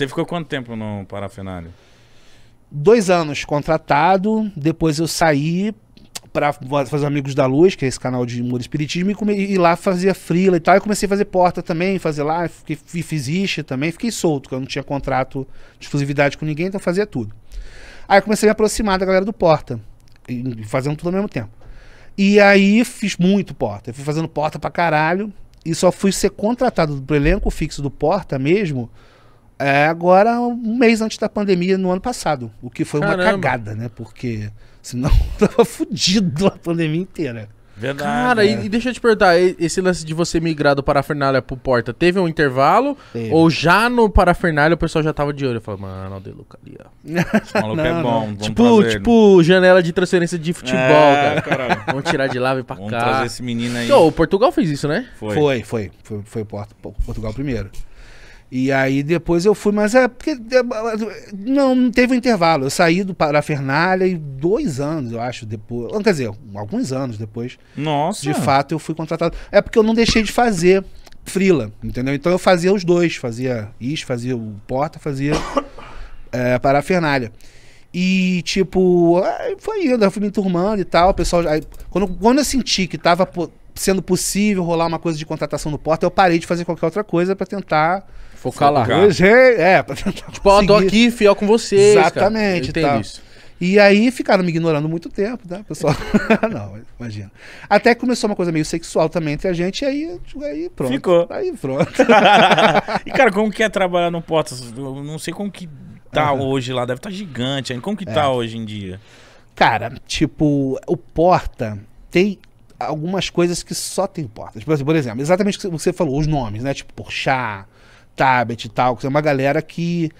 Você ficou quanto tempo no Parafinale? Dois anos contratado, depois eu saí para fazer Amigos da Luz, que é esse canal de humor e espiritismo, e, come, e lá fazia frila e tal. E comecei a fazer porta também, fazer lá, fiquei, fiz ixa também, fiquei solto, porque eu não tinha contrato de exclusividade com ninguém, então fazia tudo. Aí comecei a me aproximar da galera do porta, fazendo tudo ao mesmo tempo. E aí fiz muito porta, eu fui fazendo porta pra caralho, e só fui ser contratado pro elenco fixo do porta mesmo é, agora, um mês antes da pandemia, no ano passado. O que foi Caramba. uma cagada, né? Porque senão tava fudido a pandemia inteira. Verdade. Cara, é. e, e, deixa eu te perguntar, esse lance de você migrar do parafernália pro porta, teve um intervalo? Teve. Ou já no parafernália o pessoal já tava de olho? Eu falei, mano, o Deluca ali, ó. Esse maluco é não, é bom, não. Tipo, tipo janela de transferência de futebol, é, cara. Vamos tirar de lá, vem pra Vamos cá. Vamos trazer esse menino aí. Então, o Portugal fez isso, né? Foi. Foi, foi. Foi, foi Portugal primeiro. E aí depois eu fui, mas é porque é, não, não teve um intervalo. Eu saí do Parafernália e dois anos, eu acho, depois. Quer dizer, alguns anos depois. Nossa. De fato, eu fui contratado. É porque eu não deixei de fazer frila, entendeu? Então eu fazia os dois, fazia isso, fazia o Porta, fazia é, Parafernália. E, tipo, foi indo, eu fui me enturmando e tal. O pessoal. Aí, quando, quando eu senti que tava sendo possível rolar uma coisa de contratação no Porta, eu parei de fazer qualquer outra coisa para tentar. Focar lá. É, é, pra tentar. Tipo, eu tô aqui, fiel com você Exatamente. Cara. Eu isso. E aí ficaram me ignorando muito tempo, tá, pessoal? não, imagina. Até começou uma coisa meio sexual também entre a gente, e aí, aí pronto. Ficou. Aí pronto. e, cara, como que é trabalhar no porta? Eu não sei como que tá uhum. hoje lá, deve estar tá gigante. Como que é. tá hoje em dia? Cara, tipo, o Porta tem algumas coisas que só tem portas. Tipo assim, por exemplo, exatamente o que você falou, os nomes, né? Tipo, Porchat, Tabet e tal, que é uma galera que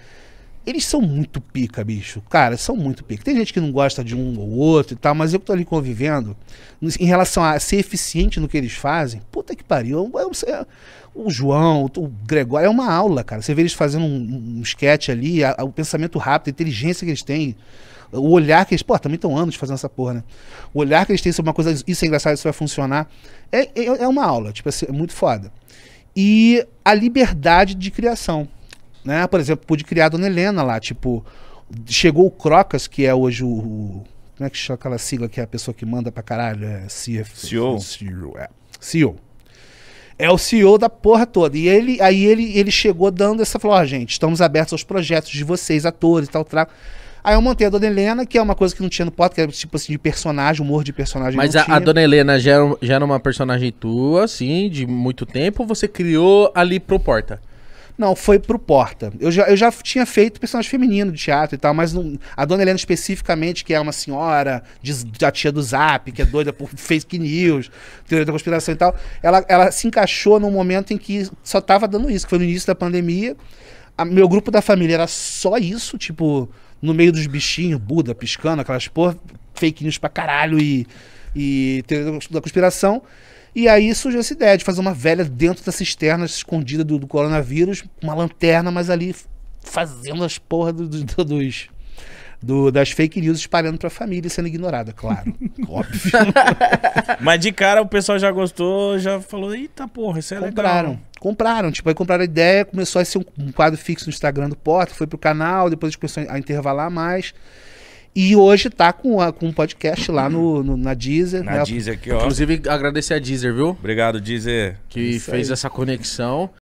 eles são muito pica, bicho. Cara, são muito pica. Tem gente que não gosta de um ou outro e tal, mas eu que tô ali convivendo, em relação a ser eficiente no que eles fazem, puta que pariu. É é é o João, o Gregório, é uma aula, cara. Você vê eles fazendo um, um sketch ali, a, a, o pensamento rápido, a inteligência que eles têm, o olhar que eles. Pô, também estão anos fazendo essa porra, né? O olhar que eles têm sobre uma coisa, isso é engraçado, isso vai funcionar. É, é, é uma aula, tipo assim, é muito foda. E a liberdade de criação né? Por exemplo, pude criar a Dona Helena lá, tipo, chegou o Crocas, que é hoje o, o como é que chama aquela sigla que é a pessoa que manda pra caralho, é CF, CEO. CEO, é. CEO. É o CEO da porra toda. E ele, aí ele, ele chegou dando essa, falou, ó, oh, gente, estamos abertos aos projetos de vocês, atores e tal, Aí eu montei a Dona Helena, que é uma coisa que não tinha no podcast, que era tipo assim, de personagem, humor de personagem. Mas a, a, Dona Helena já, já era uma personagem tua, assim, de muito tempo, ou você criou ali pro Porta? Não, foi pro Porta. Eu já, eu já tinha feito personagem feminino de teatro e tal, mas não, a Dona Helena especificamente, que é uma senhora, da tia do Zap, que é doida por fake news, teoria da conspiração e tal, ela, ela se encaixou num momento em que só tava dando isso, que foi no início da pandemia. A, meu grupo da família era só isso, tipo, no meio dos bichinhos, Buda piscando, aquelas porra, fake news pra caralho e, e teoria da conspiração. E aí surgiu essa ideia de fazer uma velha dentro da cisterna escondida do, do coronavírus, uma lanterna, mas ali fazendo as porras do, do, dos, do, das fake news espalhando pra família sendo ignorada, claro. óbvio. Mas de cara o pessoal já gostou, já falou, eita porra, isso é compraram, legal. Compraram, tipo, aí compraram a ideia, começou a ser um, um quadro fixo no Instagram do Porta, foi pro canal, depois a gente começou a intervalar mais. E hoje tá com, a, com um podcast lá no, no na Deezer. Na né? Deezer aqui, ó. Inclusive, agradecer a Deezer, viu? Obrigado, Deezer. Que é Isso fez aí. essa conexão.